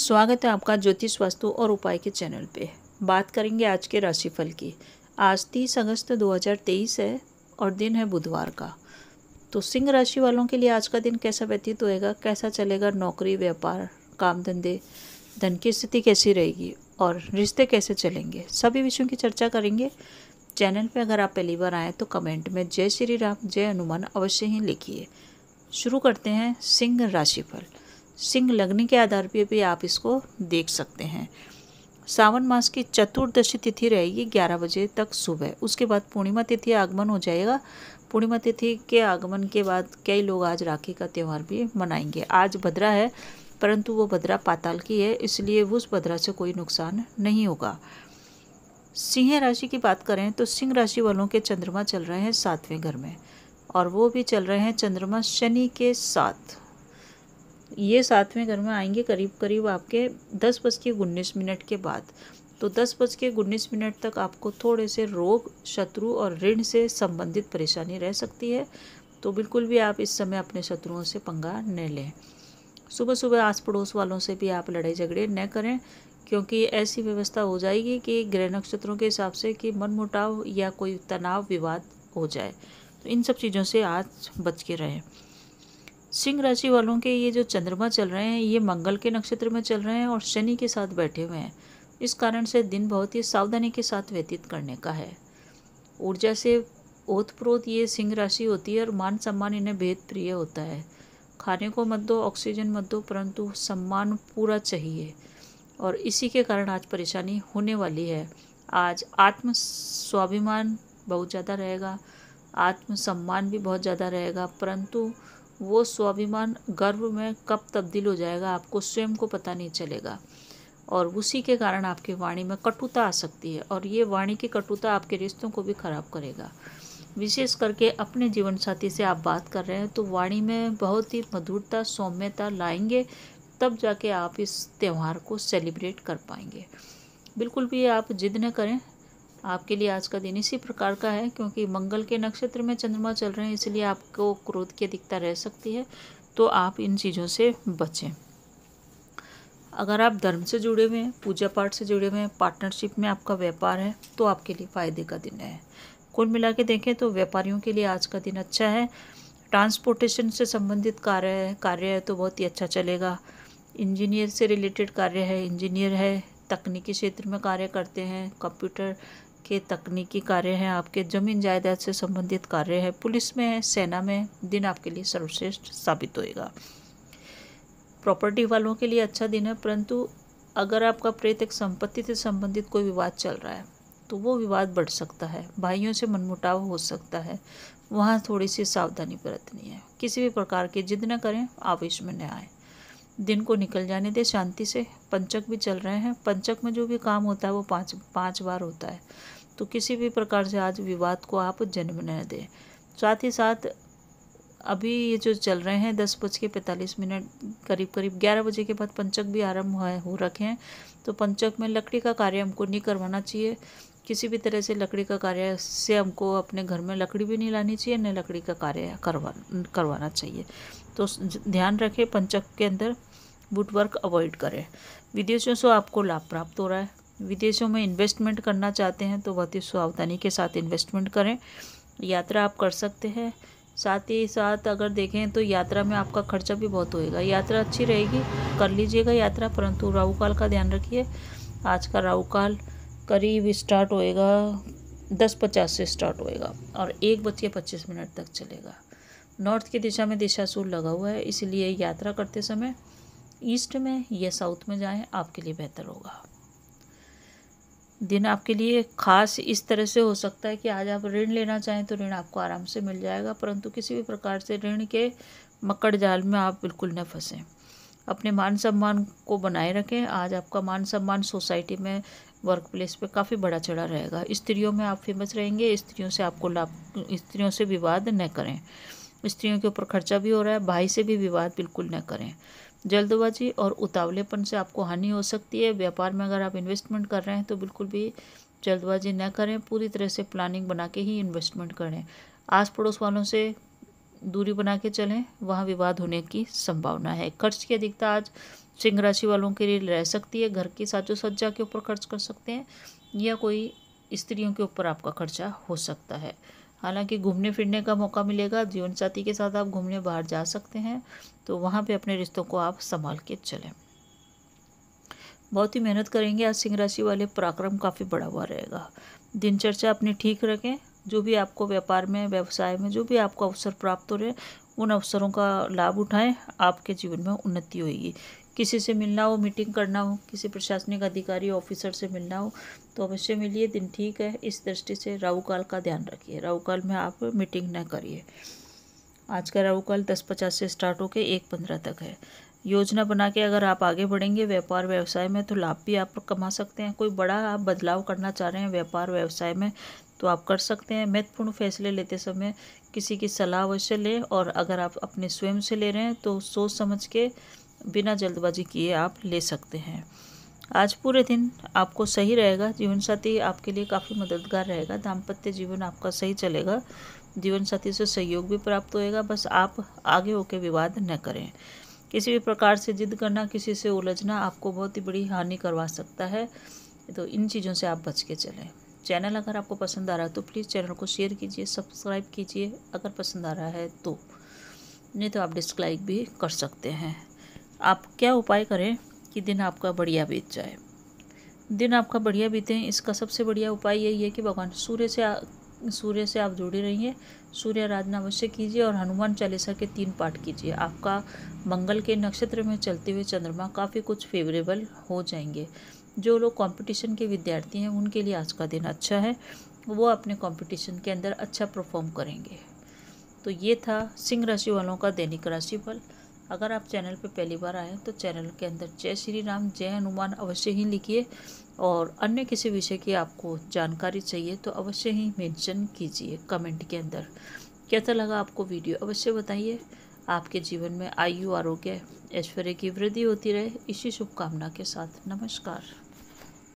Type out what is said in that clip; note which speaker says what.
Speaker 1: स्वागत है आपका ज्योतिष वास्तु और उपाय के चैनल पे बात करेंगे आज के राशिफल की आज तीस अगस्त 2023 है और दिन है बुधवार का तो सिंह राशि वालों के लिए आज का दिन कैसा व्यतीत होएगा कैसा चलेगा नौकरी व्यापार काम धंधे धन की स्थिति कैसी रहेगी और रिश्ते कैसे चलेंगे सभी विषयों की चर्चा करेंगे चैनल पर अगर आप पहली बार आएँ तो कमेंट में जय श्री राम जय हनुमान अवश्य ही लिखिए शुरू करते हैं सिंह राशिफल सिंह लग्न के आधार पर भी आप इसको देख सकते हैं सावन मास की चतुर्दशी तिथि रहेगी ग्यारह बजे तक सुबह उसके बाद पूर्णिमा तिथि आगमन हो जाएगा पूर्णिमा तिथि के आगमन के बाद कई लोग आज राखी का त्यौहार भी मनाएंगे आज भद्रा है परंतु वो भद्रा पाताल की है इसलिए उस भद्रा से कोई नुकसान नहीं होगा सिंह राशि की बात करें तो सिंह राशि वालों के चंद्रमा चल रहे हैं सातवें घर में और वो भी चल रहे हैं चंद्रमा शनि के साथ ये सातवें घर में आएंगे करीब करीब आपके दस बज के उन्नीस मिनट के बाद तो दस बज के उन्नीस मिनट तक आपको थोड़े से रोग शत्रु और ऋण से संबंधित परेशानी रह सकती है तो बिल्कुल भी आप इस समय अपने शत्रुओं से पंगा न लें सुबह सुबह आस पड़ोस वालों से भी आप लड़ाई झगड़े न करें क्योंकि ऐसी व्यवस्था हो जाएगी कि ग्रह नक्षत्रों के हिसाब से कि मनमुटाव या कोई तनाव विवाद हो जाए तो इन सब चीज़ों से आज बच के रहें सिंह राशि वालों के ये जो चंद्रमा चल रहे हैं ये मंगल के नक्षत्र में चल रहे हैं और शनि के साथ बैठे हुए हैं इस कारण से दिन बहुत ही सावधानी के साथ व्यतीत करने का है ऊर्जा से ओतप्रोत ये सिंह राशि होती है और मान सम्मान इन्हें भेद प्रिय होता है खाने को मत दो ऑक्सीजन मत दो परंतु सम्मान पूरा चाहिए और इसी के कारण आज परेशानी होने वाली है आज आत्म स्वाभिमान बहुत ज़्यादा रहेगा आत्म सम्मान भी बहुत ज़्यादा रहेगा परंतु वो स्वाभिमान गर्व में कब तब्दील हो जाएगा आपको स्वयं को पता नहीं चलेगा और उसी के कारण आपकी वाणी में कटुता आ सकती है और ये वाणी की कटुता आपके रिश्तों को भी ख़राब करेगा विशेष करके अपने जीवन साथी से आप बात कर रहे हैं तो वाणी में बहुत ही मधुरता सौम्यता लाएंगे तब जाके आप इस त्यौहार को सेलिब्रेट कर पाएंगे बिल्कुल भी आप जिद न करें आपके लिए आज का दिन इसी प्रकार का है क्योंकि मंगल के नक्षत्र में चंद्रमा चल रहे हैं इसलिए आपको क्रोध की अधिकता रह सकती है तो आप इन चीज़ों से बचें अगर आप धर्म से जुड़े हुए हैं पूजा पाठ से जुड़े हुए हैं पार्टनरशिप में आपका व्यापार है तो आपके लिए फ़ायदे का दिन है कुल मिला के देखें तो व्यापारियों के लिए आज का दिन अच्छा है ट्रांसपोर्टेशन से संबंधित कार्य है कार्य है तो बहुत ही अच्छा चलेगा इंजीनियर से रिलेटेड कार्य है इंजीनियर है तकनीकी क्षेत्र में कार्य करते हैं कंप्यूटर के तकनीकी कार्य हैं आपके ज़मीन जायदाद से संबंधित कार्य हैं पुलिस में है सेना में दिन आपके लिए सर्वश्रेष्ठ साबित होएगा प्रॉपर्टी वालों के लिए अच्छा दिन है परंतु अगर आपका एक संपत्ति से संबंधित कोई विवाद चल रहा है तो वो विवाद बढ़ सकता है भाइयों से मनमुटाव हो सकता है वहाँ थोड़ी सी सावधानी बरतनी है किसी भी प्रकार की जिद न करें आवेश में न आए दिन को निकल जाने दें शांति से पंचक भी चल रहे हैं पंचक में जो भी काम होता है वो पांच पांच बार होता है तो किसी भी प्रकार से आज विवाद को आप जन्म न दें साथ ही साथ अभी ये जो चल रहे हैं दस बज के पैंतालीस मिनट करीब करीब ग्यारह बजे के बाद पंचक भी आरंभ हो रखे हैं तो पंचक में लकड़ी का कार्य हमको नहीं करवाना चाहिए किसी भी तरह से लकड़ी का कार्य से हमको अपने घर में लकड़ी भी नहीं लानी चाहिए न लकड़ी का कार्य करवा करवाना चाहिए तो ध्यान रखें पंचक के अंदर बुटवर्क अवॉइड करें विदेशों से आपको लाभ प्राप्त हो रहा है विदेशों में इन्वेस्टमेंट करना चाहते हैं तो बहुत ही सावधानी के साथ इन्वेस्टमेंट करें यात्रा आप कर सकते हैं साथ ही साथ अगर देखें तो यात्रा में आपका खर्चा भी बहुत होएगा यात्रा अच्छी रहेगी कर लीजिएगा यात्रा परंतु राहु काल का ध्यान रखिए आज का राहु काल करीब स्टार्ट होएगा दस पचास से स्टार्ट होएगा और एक बज के पच्चीस मिनट तक चलेगा नॉर्थ की दिशा में दिशा सूर लगा हुआ है इसलिए यात्रा करते समय ईस्ट में या साउथ में जाएँ आपके लिए बेहतर होगा दिन आपके लिए खास इस तरह से हो सकता है कि आज आप ऋण लेना चाहें तो ऋण आपको आराम से मिल जाएगा परंतु किसी भी प्रकार से ऋण के मकड़ जाल में आप बिल्कुल न फंसें अपने मान सम्मान को बनाए रखें आज आपका मान सम्मान सोसाइटी में वर्क प्लेस पर काफ़ी बड़ा चढ़ा रहेगा स्त्रियों में आप फेमस रहेंगे स्त्रियों से आपको लाभ स्त्रियों से विवाद न करें स्त्रियों के ऊपर खर्चा भी हो रहा है भाई से भी विवाद बिल्कुल न करें जल्दबाजी और उतावलेपन से आपको हानि हो सकती है व्यापार में अगर आप इन्वेस्टमेंट कर रहे हैं तो बिल्कुल भी जल्दबाजी न करें पूरी तरह से प्लानिंग बना के ही इन्वेस्टमेंट करें आस पड़ोस वालों से दूरी बना के चलें वहाँ विवाद होने की संभावना है खर्च की अधिकता आज सिंह राशि वालों के लिए रह सकती है घर की साजो सज्जा के ऊपर खर्च कर सकते हैं या कोई स्त्रियों के ऊपर आपका खर्चा हो सकता है हालांकि घूमने फिरने का मौका मिलेगा जीवन साथी के साथ आप घूमने बाहर जा सकते हैं तो वहाँ पे अपने रिश्तों को आप संभाल के चलें बहुत ही मेहनत करेंगे आज सिंह राशि वाले पराक्रम काफ़ी बड़ा हुआ रहेगा दिनचर्चा अपनी ठीक रखें जो भी आपको व्यापार में व्यवसाय में जो भी आपको अवसर प्राप्त हो रहे उन अवसरों का लाभ उठाएं आपके जीवन में उन्नति होगी किसी से मिलना हो मीटिंग करना हो किसी प्रशासनिक अधिकारी ऑफिसर से मिलना हो तो अवश्य मिलिए दिन ठीक है इस दृष्टि से राहु काल का ध्यान रखिए राहु काल में आप मीटिंग न करिए आज का राहु काल दस पचास से स्टार्ट होकर एक पंद्रह तक है योजना बना के अगर आप आगे बढ़ेंगे व्यापार व्यवसाय में तो लाभ भी आप कमा सकते हैं कोई बड़ा आप बदलाव करना चाह रहे हैं व्यापार व्यवसाय में तो आप कर सकते हैं महत्वपूर्ण फैसले लेते समय किसी की सलाह अवश्य लें और अगर आप अपने स्वयं से ले रहे हैं तो सोच समझ के बिना जल्दबाजी किए आप ले सकते हैं आज पूरे दिन आपको सही रहेगा जीवन साथी आपके लिए काफ़ी मददगार रहेगा दाम्पत्य जीवन आपका सही चलेगा जीवन साथी से सहयोग भी प्राप्त होएगा बस आप आगे होकर विवाद न करें किसी भी प्रकार से जिद करना किसी से उलझना आपको बहुत ही बड़ी हानि करवा सकता है तो इन चीज़ों से आप बच के चलें चैनल अगर आपको पसंद आ रहा है तो प्लीज़ चैनल को शेयर कीजिए सब्सक्राइब कीजिए अगर पसंद आ रहा है तो नहीं तो आप डिसलाइक भी कर सकते हैं आप क्या उपाय करें कि दिन आपका बढ़िया बीत जाए दिन आपका बढ़िया बीते इसका सबसे बढ़िया उपाय यही है कि भगवान सूर्य से सूर्य से आप जुड़े रहिए सूर्य आराधना अवश्य कीजिए और हनुमान चालीसा के तीन पाठ कीजिए आपका मंगल के नक्षत्र में चलते हुए चंद्रमा काफ़ी कुछ फेवरेबल हो जाएंगे जो लोग कंपटीशन के विद्यार्थी हैं उनके लिए आज का दिन अच्छा है वो अपने कंपटीशन के अंदर अच्छा परफॉर्म करेंगे तो ये था सिंह राशि वालों का दैनिक राशिफल अगर आप चैनल पर पहली बार आए तो चैनल के अंदर जय श्री राम जय हनुमान अवश्य ही लिखिए और अन्य किसी विषय की आपको जानकारी चाहिए तो अवश्य ही मेंशन कीजिए कमेंट के अंदर कैसा लगा आपको वीडियो अवश्य बताइए आपके जीवन में आयु आरोग्य ऐश्वर्य की वृद्धि होती रहे इसी शुभकामना के साथ नमस्कार